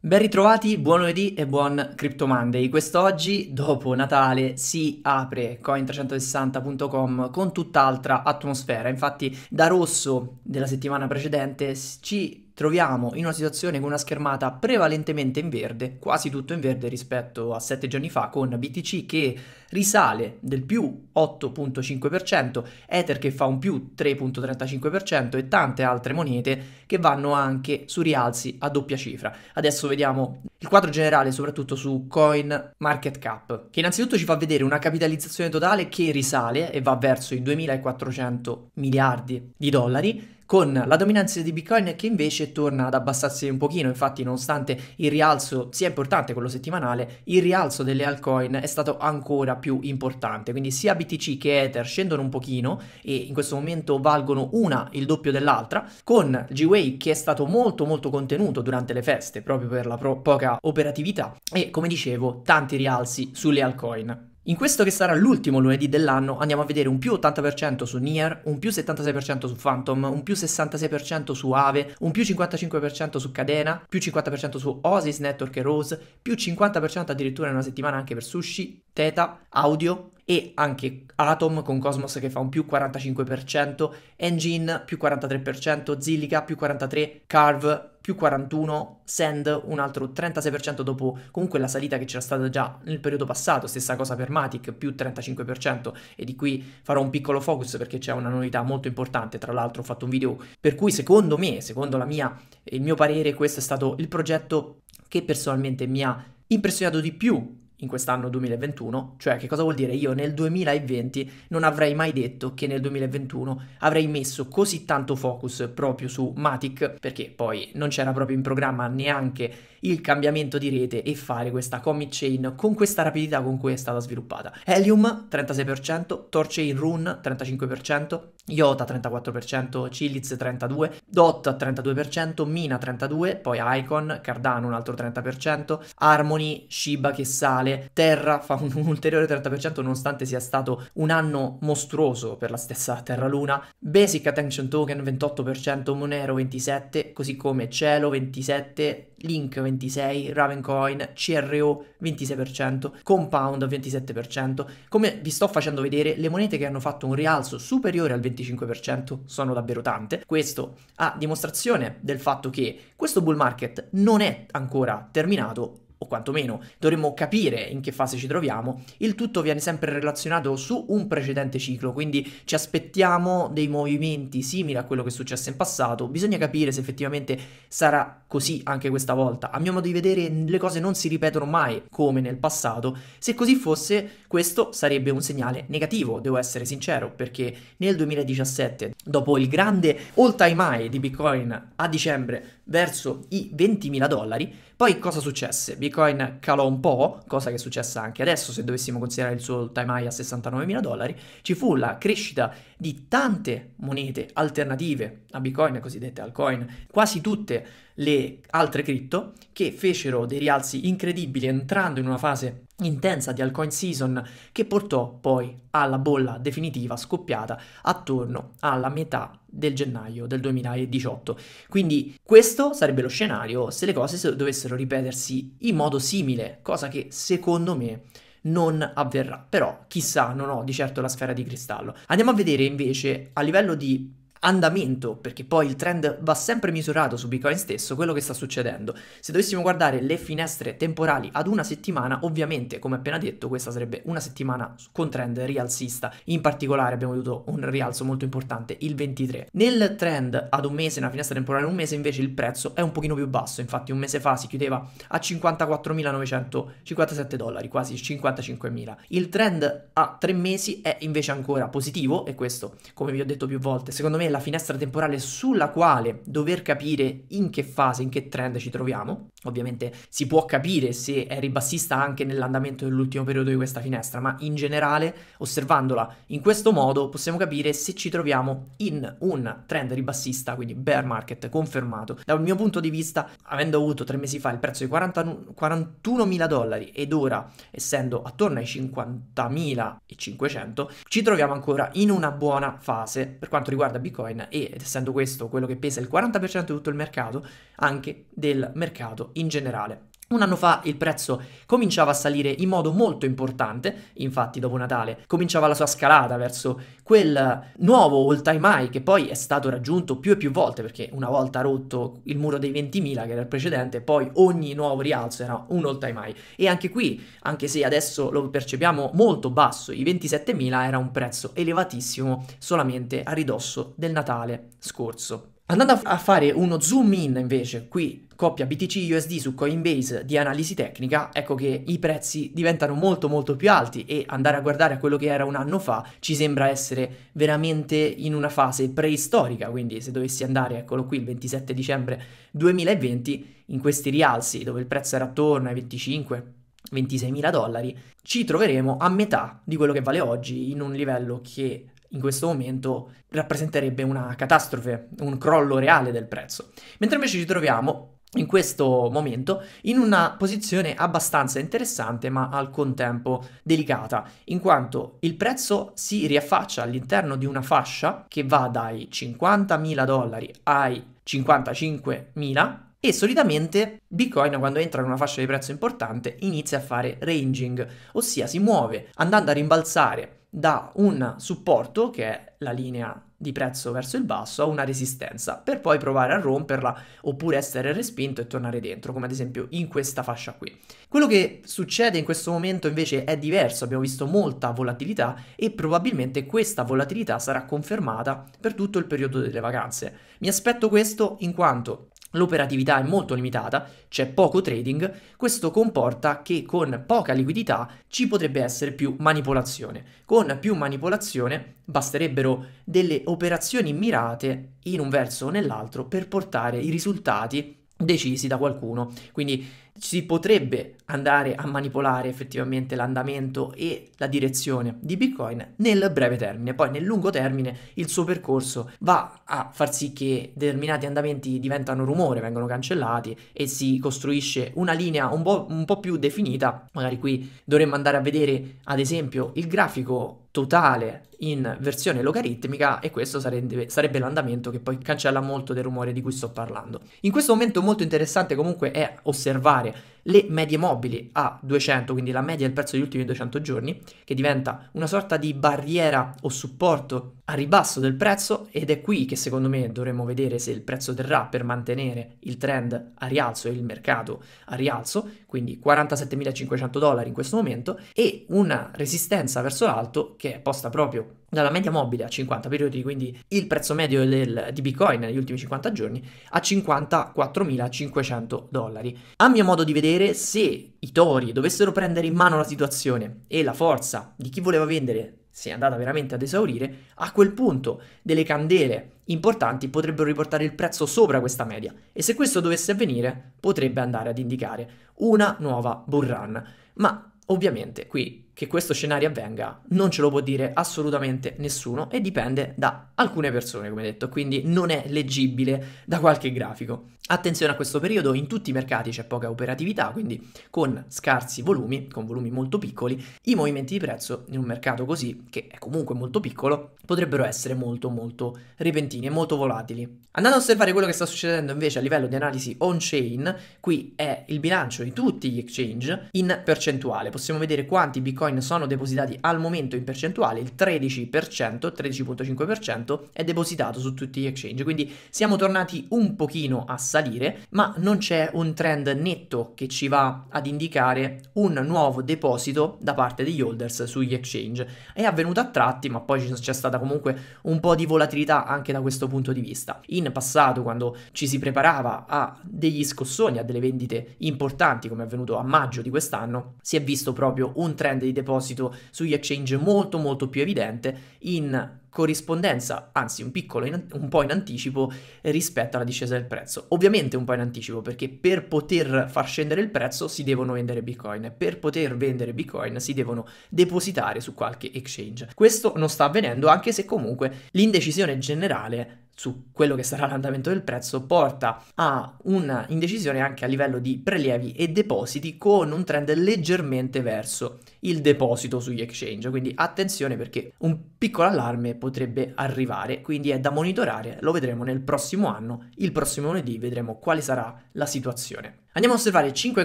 Ben ritrovati, buon lunedì e buon Crypto Monday. Quest'oggi, dopo Natale, si apre coin360.com con tutt'altra atmosfera. Infatti, da rosso della settimana precedente ci troviamo in una situazione con una schermata prevalentemente in verde, quasi tutto in verde rispetto a sette giorni fa, con BTC che risale del più 8.5%, Ether che fa un più 3.35% e tante altre monete che vanno anche su rialzi a doppia cifra. Adesso vediamo il quadro generale soprattutto su Coin Market Cap, che innanzitutto ci fa vedere una capitalizzazione totale che risale e va verso i 2.400 miliardi di dollari con la dominanza di Bitcoin che invece torna ad abbassarsi un pochino, infatti nonostante il rialzo sia importante quello settimanale, il rialzo delle altcoin è stato ancora più importante, quindi sia BTC che Ether scendono un pochino e in questo momento valgono una il doppio dell'altra, con G-Way che è stato molto molto contenuto durante le feste proprio per la pro- poca operatività e come dicevo tanti rialzi sulle altcoin. In questo che sarà l'ultimo lunedì dell'anno andiamo a vedere un più 80% su Nier, un più 76% su Phantom, un più 66% su Ave, un più 55% su Cadena, più 50% su Oasis Network e Rose, più 50% addirittura in una settimana anche per Sushi, Teta, Audio, e anche Atom con Cosmos che fa un più 45%, Engine più 43%, Zilliqa più 43%, Carve più 41, Sand un altro 36% dopo comunque la salita che c'era stata già nel periodo passato, stessa cosa per Matic, più 35% e di qui farò un piccolo focus perché c'è una novità molto importante, tra l'altro ho fatto un video per cui secondo me, secondo mia, il mio parere questo è stato il progetto che personalmente mi ha impressionato di più in quest'anno 2021, cioè che cosa vuol dire? Io nel 2020 non avrei mai detto che nel 2021 avrei messo così tanto focus proprio su Matic, perché poi non c'era proprio in programma neanche il cambiamento di rete e fare questa commit chain con questa rapidità con cui è stata sviluppata. Helium 36%, Torchain Rune 35%, Iota 34%, Chiliz 32%, Dot 32%, Mina 32%, poi Icon, Cardano un altro 30%, Harmony, Shiba che sale, Terra fa un, ulteriore 30% nonostante sia stato un anno mostruoso per la stessa Terra Luna, Basic Attention Token 28%, Monero 27%, così come Cielo 27%, Link 26, Ravencoin, CRO 26%, Compound 27%. Come vi sto facendo vedere, le monete che hanno fatto un rialzo superiore al 25% sono davvero tante. Questo a dimostrazione del fatto che questo bull market non è ancora terminato o quantomeno dovremmo capire in che fase ci troviamo, il tutto viene sempre relazionato su un precedente ciclo, quindi ci aspettiamo dei movimenti simili a quello che è successo in passato, bisogna capire se effettivamente sarà così anche questa volta. A mio modo di vedere le cose non si ripetono mai come nel passato, se così fosse questo sarebbe un segnale negativo, devo essere sincero, perché nel 2017, dopo il grande all time high di Bitcoin a dicembre, verso i 20.000 dollari. Poi cosa successe? Bitcoin calò un po', cosa che è successa anche adesso se dovessimo considerare il suo time high a 69.000 dollari, ci fu la crescita di tante monete alternative a Bitcoin, cosiddette altcoin, quasi tutte le altre cripto, che fecero dei rialzi incredibili entrando in una fase intensa di altcoin season che portò poi alla bolla definitiva scoppiata attorno alla metà del gennaio del 2018. Quindi questo sarebbe lo scenario se le cose dovessero ripetersi in modo simile, cosa che secondo me non avverrà. Però chissà, non ho di certo la sfera di cristallo. Andiamo a vedere invece a livello di andamento, perché poi il trend va sempre misurato su Bitcoin stesso, quello che sta succedendo. Se dovessimo guardare le finestre temporali ad una settimana, ovviamente, come appena detto, questa sarebbe una settimana con trend rialzista. In particolare abbiamo avuto un rialzo molto importante, il 23. Nel trend ad un mese, nella finestra temporale ad un mese, invece il prezzo è un pochino più basso. Infatti un mese fa si chiudeva a 54.957 dollari, quasi 55.000. Il trend a tre mesi è invece ancora positivo e questo, come vi ho detto più volte, secondo me la finestra temporale sulla quale dover capire in che fase, in che trend ci troviamo. Ovviamente si può capire se è ribassista anche nell'andamento dell'ultimo periodo di questa finestra, ma in generale, osservandola in questo modo, possiamo capire se ci troviamo in un trend ribassista, quindi bear market confermato. Dal mio punto di vista, avendo avuto tre mesi fa il prezzo di 41.000 dollari ed ora essendo attorno ai 50.500, ci troviamo ancora in una buona fase per quanto riguarda Bitcoin Bitcoin e essendo questo quello che pesa il 40% di tutto il mercato, anche del mercato in generale. Un anno fa il prezzo cominciava a salire in modo molto importante, infatti dopo Natale cominciava la sua scalata verso quel nuovo all time high che poi è stato raggiunto più e più volte perché una volta rotto il muro dei 20.000 che era il precedente, poi ogni nuovo rialzo era un all time high e anche qui, anche se adesso lo percepiamo molto basso, i 27.000 era un prezzo elevatissimo solamente a ridosso del Natale scorso. Andando a fare uno zoom in invece qui, coppia BTC USD su Coinbase di analisi tecnica, ecco che i prezzi diventano molto molto più alti e andare a guardare a quello che era un anno fa ci sembra essere veramente in una fase preistorica, quindi se dovessi andare, eccolo qui, il 27 dicembre 2020, in questi rialzi dove il prezzo era attorno ai 25, 26 mila dollari, ci troveremo a metà di quello che vale oggi in un livello che in questo momento rappresenterebbe una catastrofe, un crollo reale del prezzo. Mentre invece ci troviamo in questo momento in una posizione abbastanza interessante ma al contempo delicata, in quanto il prezzo si riaffaccia all'interno di una fascia che va dai 50.000 dollari ai 55.000 e solitamente Bitcoin quando entra in una fascia di prezzo importante inizia a fare ranging, ossia si muove andando a rimbalzare da un supporto che è la linea di prezzo verso il basso a una resistenza per poi provare a romperla oppure essere respinto e tornare dentro come ad esempio in questa fascia qui. Quello che succede in questo momento invece è diverso, abbiamo visto molta volatilità e probabilmente questa volatilità sarà confermata per tutto il periodo delle vacanze. Mi aspetto questo in quanto l'operatività è molto limitata, c'è poco trading, questo comporta che con poca liquidità ci potrebbe essere più manipolazione. Con più manipolazione basterebbero delle operazioni mirate in un verso o nell'altro per portare i risultati decisi da qualcuno. Quindi si potrebbe andare a manipolare effettivamente l'andamento e la direzione di Bitcoin nel breve termine. Poi nel lungo termine il suo percorso va a far sì che determinati andamenti diventano rumore, vengono cancellati e si costruisce una linea un po', un po più definita. Magari qui dovremmo andare a vedere ad esempio il grafico totale in versione logaritmica e questo sarebbe, sarebbe l'andamento che poi cancella molto del rumore di cui sto parlando. In questo momento molto interessante comunque è osservare Frage. le medie mobili a 200, quindi la media del prezzo degli ultimi 200 giorni, che diventa una sorta di barriera o supporto a ribasso del prezzo ed è qui che secondo me dovremmo vedere se il prezzo terrà per mantenere il trend a rialzo e il mercato a rialzo, quindi 47.500 dollari in questo momento e una resistenza verso l'alto che è posta proprio dalla media mobile a 50 periodi, quindi il prezzo medio del, di Bitcoin negli ultimi 50 giorni a 54.500 dollari. A mio modo di vedere vedere se i tori dovessero prendere in mano la situazione e la forza di chi voleva vendere si è andata veramente ad esaurire, a quel punto delle candele importanti potrebbero riportare il prezzo sopra questa media e se questo dovesse avvenire potrebbe andare ad indicare una nuova bull run. Ma ovviamente qui che questo scenario avvenga non ce lo può dire assolutamente nessuno e dipende da alcune persone, come detto, quindi non è leggibile da qualche grafico. Attenzione a questo periodo, in tutti i mercati c'è poca operatività, quindi con scarsi volumi, con volumi molto piccoli, i movimenti di prezzo in un mercato così, che è comunque molto piccolo, potrebbero essere molto molto repentini e molto volatili. Andando a osservare quello che sta succedendo invece a livello di analisi on-chain, qui è il bilancio di tutti gli exchange in percentuale. Possiamo vedere quanti bitcoin sono depositati al momento in percentuale, il 13%, 13.5% è depositato su tutti gli exchange, quindi siamo tornati un pochino a salire salire, ma non c'è un trend netto che ci va ad indicare un nuovo deposito da parte degli holders sugli exchange. È avvenuto a tratti, ma poi c'è stata comunque un po' di volatilità anche da questo punto di vista. In passato, quando ci si preparava a degli scossoni, a delle vendite importanti, come è avvenuto a maggio di quest'anno, si è visto proprio un trend di deposito sugli exchange molto molto più evidente in corrispondenza, anzi un, piccolo in, un po' in anticipo eh, rispetto alla discesa del prezzo. Ovviamente un po' in anticipo perché per poter far scendere il prezzo si devono vendere bitcoin, e per poter vendere bitcoin si devono depositare su qualche exchange. Questo non sta avvenendo anche se comunque l'indecisione generale su quello che sarà l'andamento del prezzo porta a un'indecisione anche a livello di prelievi e depositi con un trend leggermente verso il deposito sugli exchange, quindi attenzione perché un piccolo allarme potrebbe arrivare, quindi è da monitorare, lo vedremo nel prossimo anno, il prossimo lunedì vedremo quale sarà la situazione. Andiamo a osservare 5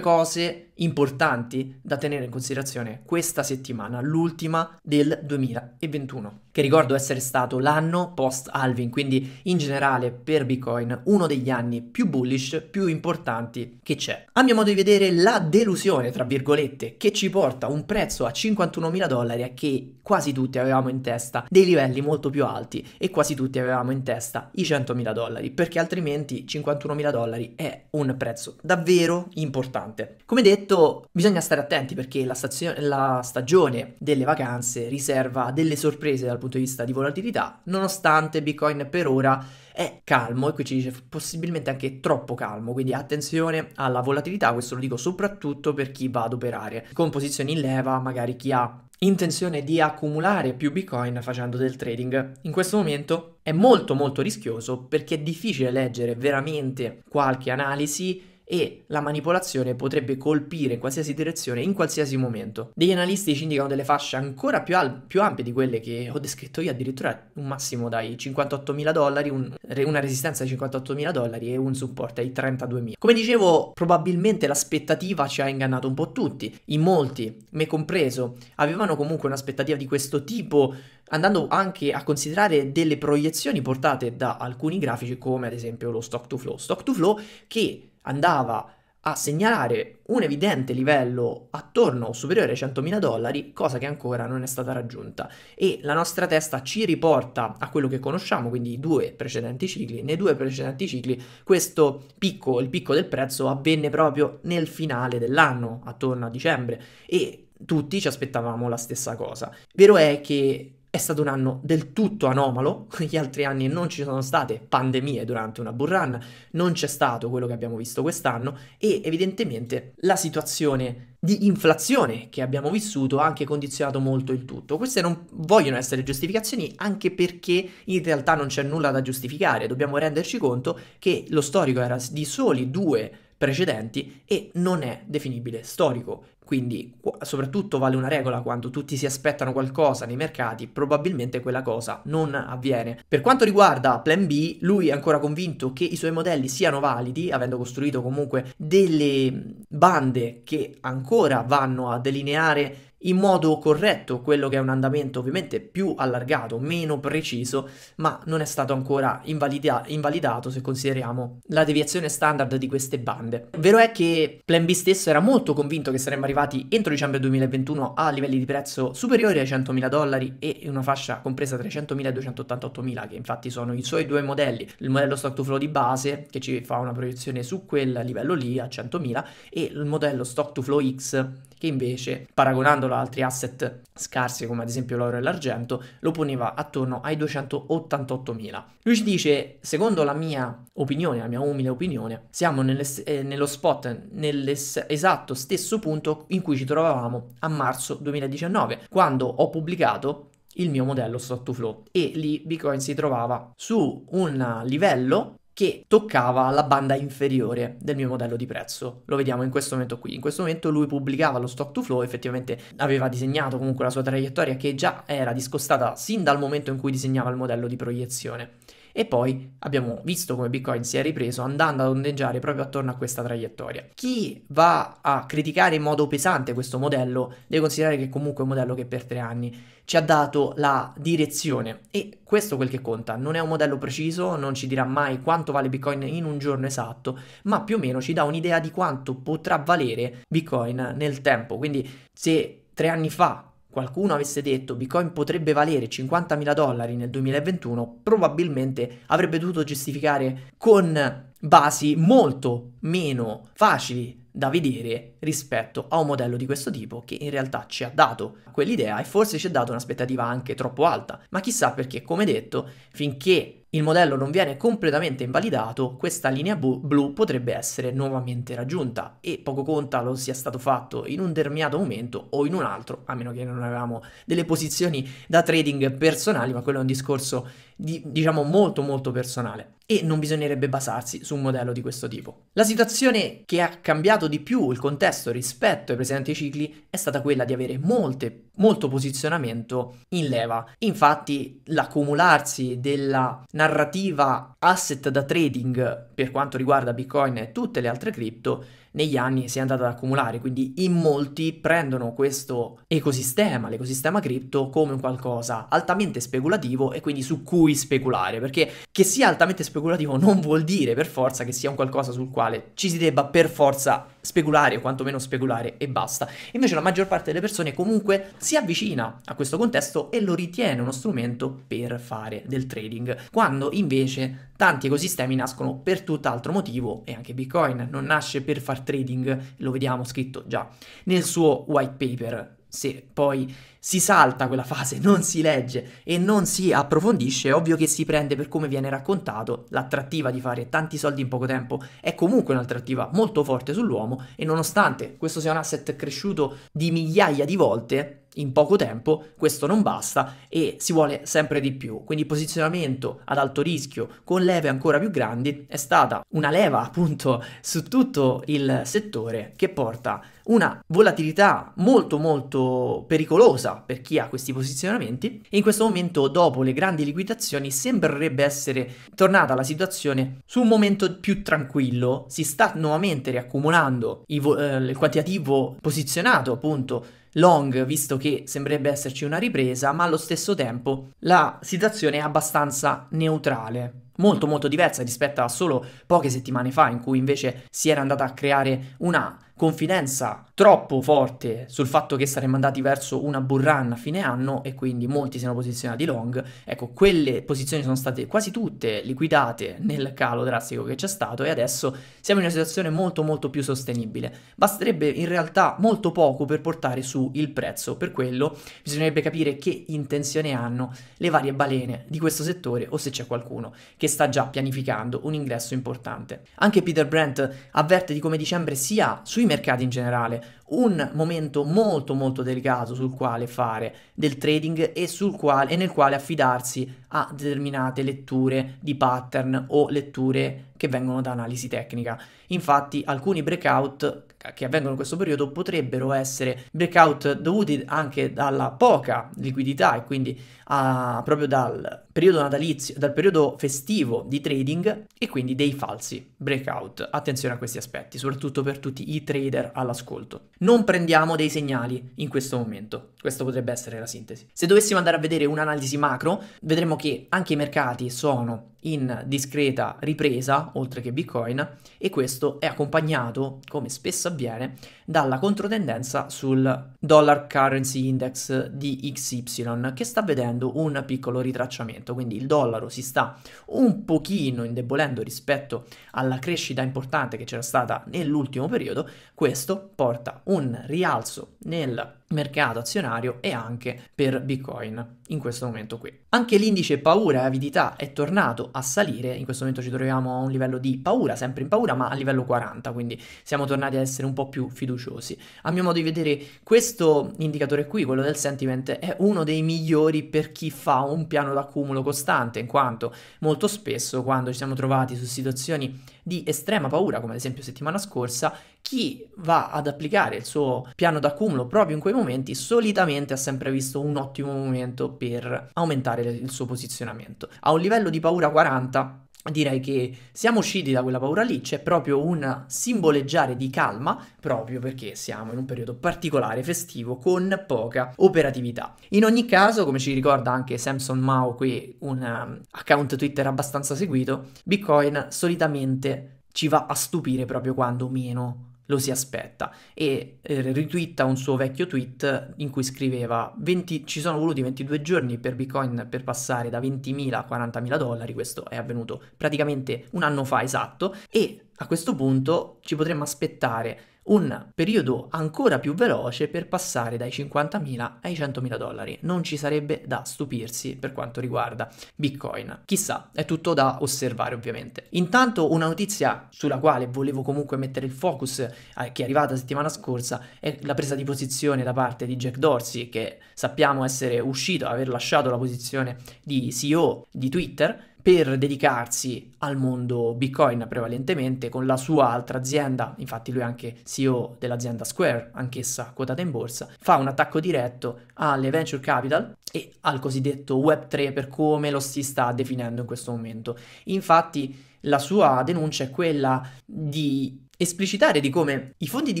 cose importanti da tenere in considerazione questa settimana, l'ultima del 2021, che ricordo essere stato l'anno post halving, quindi in generale per Bitcoin uno degli anni più bullish, più importanti che c'è. A mio modo di vedere la delusione, tra virgolette, che ci porta un prezzo a 51.000 dollari è che quasi tutti avevamo in testa dei livelli molto più alti e quasi tutti avevamo in testa i 100.000 dollari, perché altrimenti 51.000 dollari è un prezzo davvero davvero importante. Come detto, bisogna stare attenti perché la, stazio- la stagione delle vacanze riserva delle sorprese dal punto di vista di volatilità, nonostante Bitcoin per ora è calmo e qui ci dice possibilmente anche troppo calmo, quindi attenzione alla volatilità, questo lo dico soprattutto per chi va ad operare con posizioni in leva, magari chi ha intenzione di accumulare più bitcoin facendo del trading. In questo momento è molto molto rischioso perché è difficile leggere veramente qualche analisi e la manipolazione potrebbe colpire in qualsiasi direzione in qualsiasi momento. Degli analisti ci indicano delle fasce ancora più, al- più ampie di quelle che ho descritto io, addirittura un massimo dai 58.000 dollari, un una resistenza ai 58.000 dollari e un supporto ai 32.000. Come dicevo, probabilmente l'aspettativa ci ha ingannato un po' tutti, in molti, me compreso, avevano comunque un'aspettativa di questo tipo, andando anche a considerare delle proiezioni portate da alcuni grafici come ad esempio lo stock to flow. Stock to flow che andava a segnalare un evidente livello attorno o superiore ai 100.000 dollari, cosa che ancora non è stata raggiunta. E la nostra testa ci riporta a quello che conosciamo, quindi i due precedenti cicli. Nei due precedenti cicli questo picco, il picco del prezzo, avvenne proprio nel finale dell'anno, attorno a dicembre, e tutti ci aspettavamo la stessa cosa. Vero è che è stato un anno del tutto anomalo, gli altri anni non ci sono state pandemie durante una bull run, non c'è stato quello che abbiamo visto quest'anno e evidentemente la situazione di inflazione che abbiamo vissuto ha anche condizionato molto il tutto. Queste non vogliono essere giustificazioni anche perché in realtà non c'è nulla da giustificare, dobbiamo renderci conto che lo storico era di soli due precedenti e non è definibile storico. Quindi soprattutto vale una regola quando tutti si aspettano qualcosa nei mercati, probabilmente quella cosa non avviene. Per quanto riguarda Plan B, lui è ancora convinto che i suoi modelli siano validi, avendo costruito comunque delle bande che ancora vanno a delineare in modo corretto quello che è un andamento ovviamente più allargato, meno preciso, ma non è stato ancora invalida- invalidato se consideriamo la deviazione standard di queste bande. Vero è che Plan B stesso era molto convinto che saremmo arrivati entro dicembre 2021 a livelli di prezzo superiori ai 100.000 dollari e una fascia compresa tra 100.000 e 288.000, che infatti sono i suoi due modelli, il modello stock to flow di base che ci fa una proiezione su quel livello lì a 100.000 e il modello stock to flow X che invece, paragonandolo ad altri asset scarsi come ad esempio l'oro e l'argento, lo poneva attorno ai 288.000. Lui ci dice, secondo la mia opinione, la mia umile opinione, siamo eh, nello spot, nell'esatto stesso punto in cui ci trovavamo a marzo 2019, quando ho pubblicato il mio modello sotto flow e lì Bitcoin si trovava su un livello che toccava la banda inferiore del mio modello di prezzo. Lo vediamo in questo momento qui. In questo momento lui pubblicava lo stock to flow, effettivamente aveva disegnato comunque la sua traiettoria che già era discostata sin dal momento in cui disegnava il modello di proiezione e poi abbiamo visto come Bitcoin si è ripreso andando ad ondeggiare proprio attorno a questa traiettoria. Chi va a criticare in modo pesante questo modello deve considerare che comunque è un modello che per tre anni ci ha dato la direzione e questo è quel che conta, non è un modello preciso, non ci dirà mai quanto vale Bitcoin in un giorno esatto, ma più o meno ci dà un'idea di quanto potrà valere Bitcoin nel tempo. Quindi se tre anni fa qualcuno avesse detto Bitcoin potrebbe valere 50.000 dollari nel 2021, probabilmente avrebbe dovuto giustificare con basi molto meno facili da vedere rispetto a un modello di questo tipo che in realtà ci ha dato quell'idea e forse ci ha dato un'aspettativa anche troppo alta. Ma chissà perché, come detto, finché il modello non viene completamente invalidato, questa linea blu, blu potrebbe essere nuovamente raggiunta e poco conta lo sia stato fatto in un determinato momento o in un altro, a meno che non avevamo delle posizioni da trading personali, ma quello è un discorso di, diciamo molto molto personale e non bisognerebbe basarsi su un modello di questo tipo. La situazione che ha cambiato di più il contesto rispetto ai precedenti cicli è stata quella di avere molte, molto posizionamento in leva. Infatti l'accumularsi della narrativa asset da trading per quanto riguarda Bitcoin e tutte le altre cripto negli anni si è andato ad accumulare, quindi in molti prendono questo ecosistema, l'ecosistema cripto, come un qualcosa altamente speculativo e quindi su cui speculare, perché che sia altamente speculativo non vuol dire per forza che sia un qualcosa sul quale ci si debba per forza speculare o quantomeno speculare e basta. Invece la maggior parte delle persone comunque si avvicina a questo contesto e lo ritiene uno strumento per fare del trading, quando invece Tanti ecosistemi nascono per tutt'altro motivo e anche Bitcoin non nasce per far trading, lo vediamo scritto già nel suo white paper. Se poi si salta quella fase, non si legge e non si approfondisce, è ovvio che si prende per come viene raccontato l'attrattiva di fare tanti soldi in poco tempo. È comunque un'attrattiva molto forte sull'uomo e nonostante questo sia un asset cresciuto di migliaia di volte, in poco tempo, questo non basta e si vuole sempre di più. Quindi posizionamento ad alto rischio con leve ancora più grandi è stata una leva appunto su tutto il settore che porta una volatilità molto molto pericolosa per chi ha questi posizionamenti e in questo momento dopo le grandi liquidazioni sembrerebbe essere tornata la situazione su un momento più tranquillo, si sta nuovamente riaccumulando il, eh, il quantitativo posizionato appunto long, visto che sembrerebbe esserci una ripresa, ma allo stesso tempo la situazione è abbastanza neutrale molto molto diversa rispetto a solo poche settimane fa in cui invece si era andata a creare una confidenza troppo forte sul fatto che saremmo andati verso una burrana a fine anno e quindi molti si erano posizionati long. Ecco, quelle posizioni sono state quasi tutte liquidate nel calo drastico che c'è stato e adesso siamo in una situazione molto molto più sostenibile. Basterebbe in realtà molto poco per portare su il prezzo, per quello bisognerebbe capire che intenzione hanno le varie balene di questo settore o se c'è qualcuno che sta già pianificando un ingresso importante. Anche Peter Brent avverte di come dicembre sia sui mercati in generale un momento molto molto delicato sul quale fare del trading e, quale, e nel quale affidarsi a determinate letture di pattern o letture che vengono da analisi tecnica. Infatti alcuni breakout che avvengono in questo periodo potrebbero essere breakout dovuti anche dalla poca liquidità e quindi a, proprio dal periodo natalizio, dal periodo festivo di trading e quindi dei falsi breakout. Attenzione a questi aspetti, soprattutto per tutti i trader all'ascolto non prendiamo dei segnali in questo momento. Questo potrebbe essere la sintesi. Se dovessimo andare a vedere un'analisi macro, vedremo che anche i mercati sono in discreta ripresa, oltre che Bitcoin, e questo è accompagnato, come spesso avviene, dalla controtendenza sul Dollar Currency Index di XY, che sta vedendo un piccolo ritracciamento, quindi il dollaro si sta un pochino indebolendo rispetto alla crescita importante che c'era stata nell'ultimo periodo, questo porta un rialzo nel mercato azionario e anche per Bitcoin in questo momento qui. Anche l'indice paura e avidità è tornato a salire, in questo momento ci troviamo a un livello di paura, sempre in paura, ma a livello 40, quindi siamo tornati ad essere un po' più fiduciosi. A mio modo di vedere questo indicatore qui, quello del sentiment, è uno dei migliori per chi fa un piano d'accumulo costante, in quanto molto spesso quando ci siamo trovati su situazioni di estrema paura, come ad esempio settimana scorsa, chi va ad applicare il suo piano d'accumulo proprio in quei momenti solitamente ha sempre visto un ottimo momento per aumentare il suo posizionamento. A un livello di paura 40 direi che siamo usciti da quella paura lì, c'è proprio un simboleggiare di calma proprio perché siamo in un periodo particolare festivo con poca operatività. In ogni caso, come ci ricorda anche Samson Mao qui, un um, account Twitter abbastanza seguito, Bitcoin solitamente ci va a stupire proprio quando meno lo si aspetta e eh, ritwitta un suo vecchio tweet in cui scriveva 20, ci sono voluti 22 giorni per Bitcoin per passare da 20.000 a 40.000 dollari, questo è avvenuto praticamente un anno fa esatto e a questo punto ci potremmo aspettare un periodo ancora più veloce per passare dai 50.000 ai 100.000 dollari. Non ci sarebbe da stupirsi per quanto riguarda Bitcoin. Chissà, è tutto da osservare ovviamente. Intanto una notizia sulla quale volevo comunque mettere il focus eh, che è arrivata settimana scorsa è la presa di posizione da parte di Jack Dorsey che sappiamo essere uscito, aver lasciato la posizione di CEO di Twitter per dedicarsi al mondo Bitcoin prevalentemente con la sua altra azienda, infatti lui è anche CEO dell'azienda Square, anch'essa quotata in borsa, fa un attacco diretto alle venture capital e al cosiddetto Web3 per come lo si sta definendo in questo momento. Infatti la sua denuncia è quella di esplicitare di come i fondi di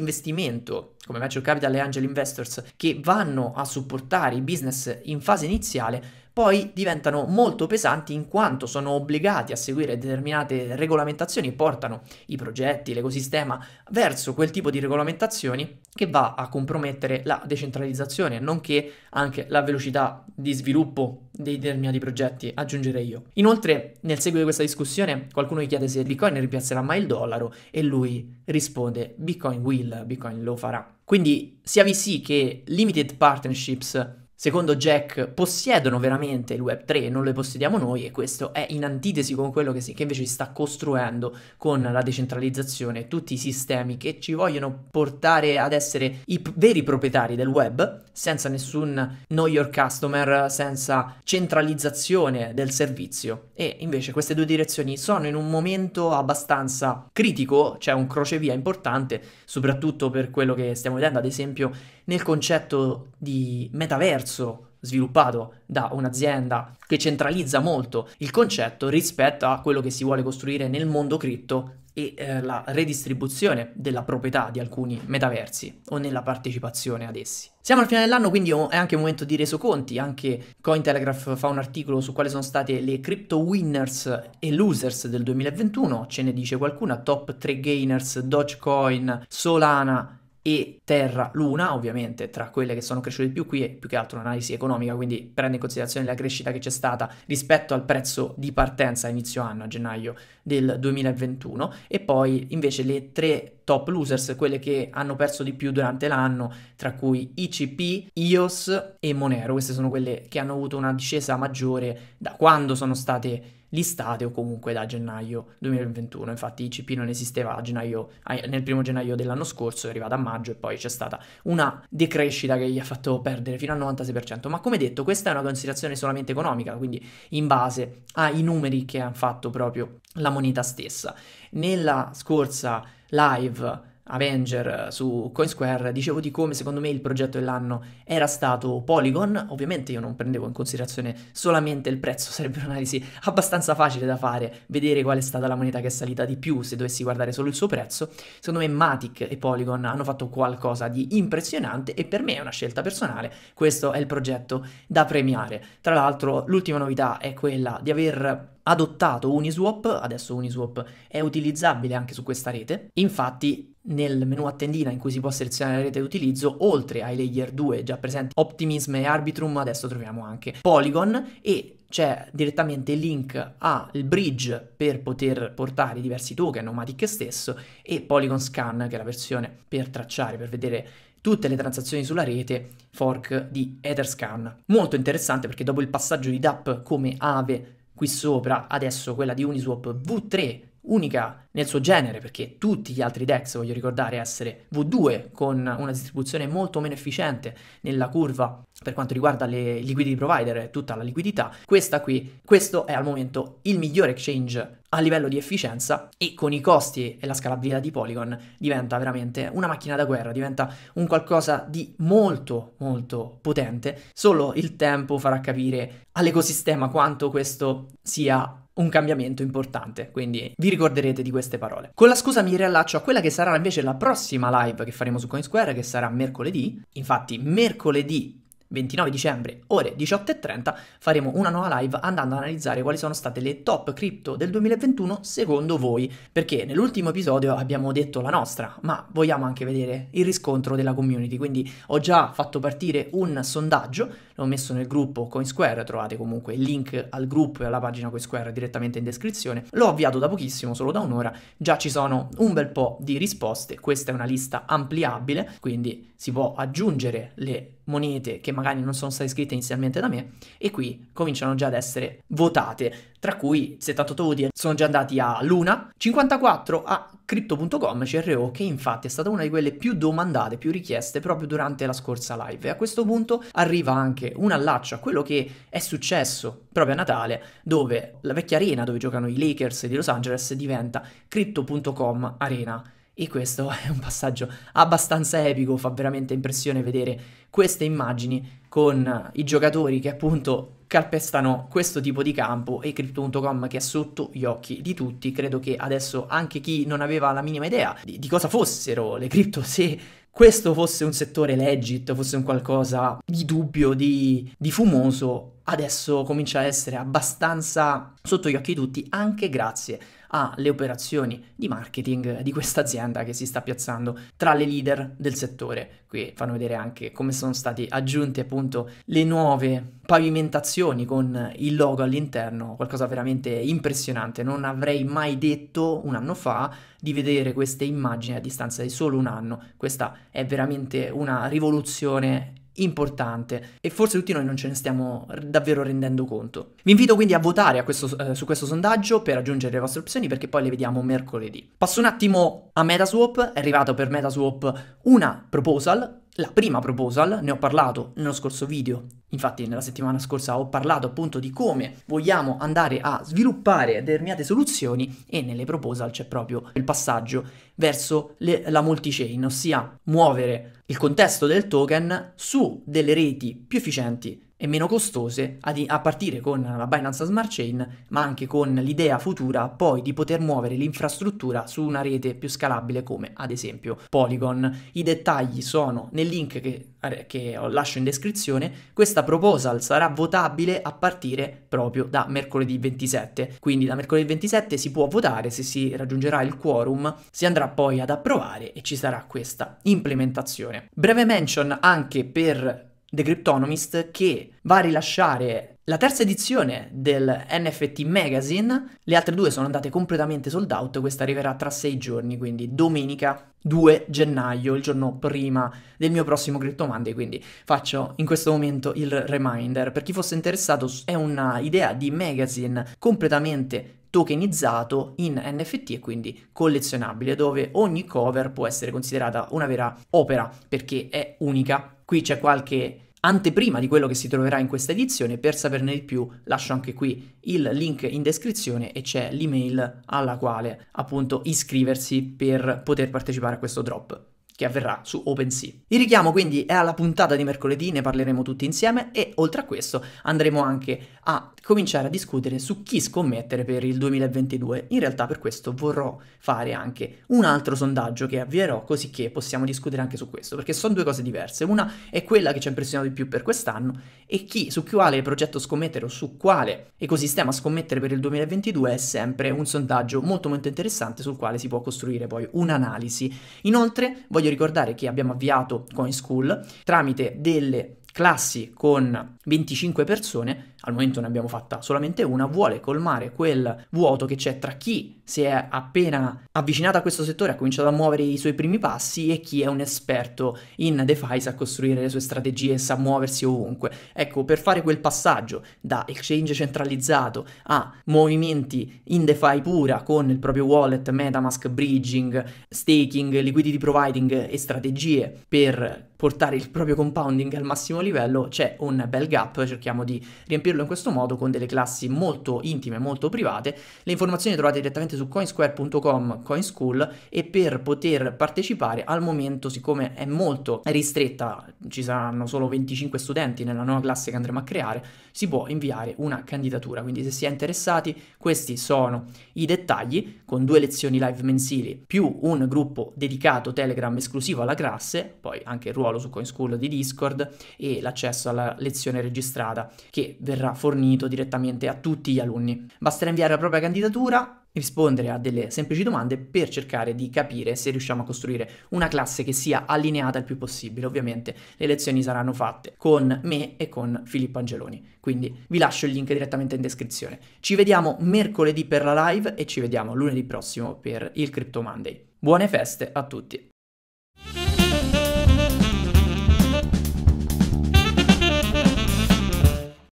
investimento come Venture Capital e Angel Investors che vanno a supportare i business in fase iniziale poi diventano molto pesanti in quanto sono obbligati a seguire determinate regolamentazioni e portano i progetti, l'ecosistema verso quel tipo di regolamentazioni che va a compromettere la decentralizzazione, nonché anche la velocità di sviluppo dei determinati progetti, aggiungerei io. Inoltre, nel seguito di questa discussione, qualcuno gli chiede se Bitcoin rimpiazzerà mai il dollaro e lui risponde Bitcoin will, Bitcoin lo farà. Quindi sia VC che limited partnerships secondo Jack, possiedono veramente il Web3 e non le possediamo noi e questo è in antitesi con quello che, si, che invece si sta costruendo con la decentralizzazione, tutti i sistemi che ci vogliono portare ad essere i p- veri proprietari del web, senza nessun know your customer, senza centralizzazione del servizio. E invece queste due direzioni sono in un momento abbastanza critico, c'è cioè un crocevia importante, soprattutto per quello che stiamo vedendo, ad esempio nel concetto di metaverso sviluppato da un'azienda che centralizza molto il concetto rispetto a quello che si vuole costruire nel mondo cripto e eh, la redistribuzione della proprietà di alcuni metaversi o nella partecipazione ad essi. Siamo al fine dell'anno, quindi è anche un momento di resoconti, anche Cointelegraph fa un articolo su quali sono state le crypto winners e losers del 2021, ce ne dice qualcuna, top 3 gainers, Dogecoin, Solana e terra, luna, ovviamente tra quelle che sono cresciute di più qui è più che altro un'analisi economica, quindi prende in considerazione la crescita che c'è stata rispetto al prezzo di partenza a inizio anno, a gennaio del 2021 e poi invece le tre top losers, quelle che hanno perso di più durante l'anno, tra cui ICP, IOS e Monero, queste sono quelle che hanno avuto una discesa maggiore da quando sono state listate o comunque da gennaio 2021. Infatti ICP non esisteva gennaio, nel primo gennaio dell'anno scorso, è arrivata a maggio e poi c'è stata una decrescita che gli ha fatto perdere fino al 96%. Ma come detto, questa è una considerazione solamente economica, quindi in base ai numeri che hanno fatto proprio la moneta stessa. Nella scorsa live Avenger eh, su CoinSquare, dicevo di come secondo me il progetto dell'anno era stato Polygon, ovviamente io non prendevo in considerazione solamente il prezzo, sarebbe un'analisi abbastanza facile da fare, vedere qual è stata la moneta che è salita di più se dovessi guardare solo il suo prezzo, secondo me Matic e Polygon hanno fatto qualcosa di impressionante e per me è una scelta personale, questo è il progetto da premiare. Tra l'altro l'ultima novità è quella di aver adottato Uniswap, adesso Uniswap è utilizzabile anche su questa rete, infatti nel menu a tendina in cui si può selezionare la rete di utilizzo, oltre ai layer 2 già presenti Optimism e Arbitrum, adesso troviamo anche Polygon e c'è direttamente il link al bridge per poter portare diversi token, Omatic stesso, e Polygon Scan, che è la versione per tracciare, per vedere tutte le transazioni sulla rete fork di Etherscan. Molto interessante perché dopo il passaggio di DAP come AVE qui sopra, adesso quella di Uniswap V3 unica nel suo genere, perché tutti gli altri DEX, voglio ricordare, essere V2 con una distribuzione molto meno efficiente nella curva per quanto riguarda le liquidity provider e tutta la liquidità, questa qui, questo è al momento il migliore exchange a livello di efficienza e con i costi e la scalabilità di Polygon diventa veramente una macchina da guerra, diventa un qualcosa di molto molto potente, solo il tempo farà capire all'ecosistema quanto questo sia un cambiamento importante, quindi vi ricorderete di queste parole. Con la scusa mi riallaccio a quella che sarà invece la prossima live che faremo su Coinsquare, che sarà mercoledì. Infatti, mercoledì 29 dicembre, ore 18.30, faremo una nuova live andando ad analizzare quali sono state le top cripto del 2021 secondo voi, perché nell'ultimo episodio abbiamo detto la nostra, ma vogliamo anche vedere il riscontro della community, quindi ho già fatto partire un sondaggio, l'ho messo nel gruppo CoinSquare, trovate comunque il link al gruppo e alla pagina CoinSquare direttamente in descrizione, l'ho avviato da pochissimo, solo da un'ora, già ci sono un bel po' di risposte, questa è una lista ampliabile, quindi si può aggiungere le monete che magari non sono state scritte inizialmente da me e qui cominciano già ad essere votate, tra cui 78 voti sono già andati a Luna, 54 a Crypto.com CRO che infatti è stata una di quelle più domandate, più richieste proprio durante la scorsa live e a questo punto arriva anche un allaccio a quello che è successo proprio a Natale dove la vecchia arena dove giocano i Lakers di Los Angeles diventa Crypto.com Arena e questo è un passaggio abbastanza epico, fa veramente impressione vedere queste immagini con i giocatori che appunto calpestano questo tipo di campo e Crypto.com che è sotto gli occhi di tutti. Credo che adesso anche chi non aveva la minima idea di, di cosa fossero le cripto, se questo fosse un settore legit, fosse un qualcosa di dubbio, di, di fumoso, adesso comincia a essere abbastanza sotto gli occhi di tutti anche grazie alle operazioni di marketing di questa azienda che si sta piazzando tra le leader del settore. Qui fanno vedere anche come sono state aggiunte appunto le nuove pavimentazioni con il logo all'interno, qualcosa veramente impressionante. Non avrei mai detto un anno fa di vedere queste immagini a distanza di solo un anno. Questa è veramente una rivoluzione importante e forse tutti noi non ce ne stiamo davvero rendendo conto. Vi invito quindi a votare a questo, eh, su questo sondaggio per aggiungere le vostre opzioni perché poi le vediamo mercoledì. Passo un attimo a Metaswap, è arrivato per Metaswap una proposal la prima proposal, ne ho parlato nello scorso video, infatti nella settimana scorsa ho parlato appunto di come vogliamo andare a sviluppare determinate soluzioni e nelle proposal c'è proprio il passaggio verso le, la multi-chain, ossia muovere il contesto del token su delle reti più efficienti e meno costose a, partire con la Binance Smart Chain, ma anche con l'idea futura poi di poter muovere l'infrastruttura su una rete più scalabile come ad esempio Polygon. I dettagli sono nel link che eh, che lascio in descrizione, questa proposal sarà votabile a partire proprio da mercoledì 27. Quindi da mercoledì 27 si può votare se si raggiungerà il quorum, si andrà poi ad approvare e ci sarà questa implementazione. Breve mention anche per The Cryptonomist, che va a rilasciare la terza edizione del NFT Magazine. Le altre due sono andate completamente sold out, questa arriverà tra sei giorni, quindi domenica 2 gennaio, il giorno prima del mio prossimo Crypto Monday, quindi faccio in questo momento il reminder. Per chi fosse interessato è un'idea di magazine completamente tokenizzato in NFT e quindi collezionabile, dove ogni cover può essere considerata una vera opera perché è unica. Qui c'è qualche anteprima di quello che si troverà in questa edizione. Per saperne di più lascio anche qui il link in descrizione e c'è l'email alla quale appunto iscriversi per poter partecipare a questo drop che avverrà su OpenSea. Il richiamo quindi è alla puntata di mercoledì, ne parleremo tutti insieme e oltre a questo andremo anche a cominciare a discutere su chi scommettere per il 2022. In realtà per questo vorrò fare anche un altro sondaggio che avvierò così che possiamo discutere anche su questo, perché sono due cose diverse. Una è quella che ci ha impressionato di più per quest'anno e chi su quale progetto scommettere o su quale ecosistema scommettere per il 2022 è sempre un sondaggio molto molto interessante sul quale si può costruire poi un'analisi. Inoltre voglio voglio ricordare che abbiamo avviato Coin School tramite delle classi con 25 persone al momento ne abbiamo fatta solamente una, vuole colmare quel vuoto che c'è tra chi si è appena avvicinato a questo settore, ha cominciato a muovere i suoi primi passi e chi è un esperto in DeFi, sa costruire le sue strategie, sa muoversi ovunque. Ecco, per fare quel passaggio da exchange centralizzato a movimenti in DeFi pura con il proprio wallet, Metamask, bridging, staking, liquidity providing e strategie per portare il proprio compounding al massimo livello, c'è un bel gap, cerchiamo di riempirlo dirlo in questo modo, con delle classi molto intime, molto private. Le informazioni le trovate direttamente su coinsquare.com, coinschool e per poter partecipare al momento, siccome è molto ristretta, ci saranno solo 25 studenti nella nuova classe che andremo a creare, si può inviare una candidatura. Quindi se si è interessati questi sono i dettagli con due lezioni live mensili più un gruppo dedicato Telegram esclusivo alla classe, poi anche il ruolo su CoinSchool di Discord e l'accesso alla lezione registrata che verrà fornito direttamente a tutti gli alunni. Basterà inviare la propria candidatura rispondere a delle semplici domande per cercare di capire se riusciamo a costruire una classe che sia allineata il più possibile. Ovviamente le lezioni saranno fatte con me e con Filippo Angeloni, quindi vi lascio il link direttamente in descrizione. Ci vediamo mercoledì per la live e ci vediamo lunedì prossimo per il Crypto Monday. Buone feste a tutti!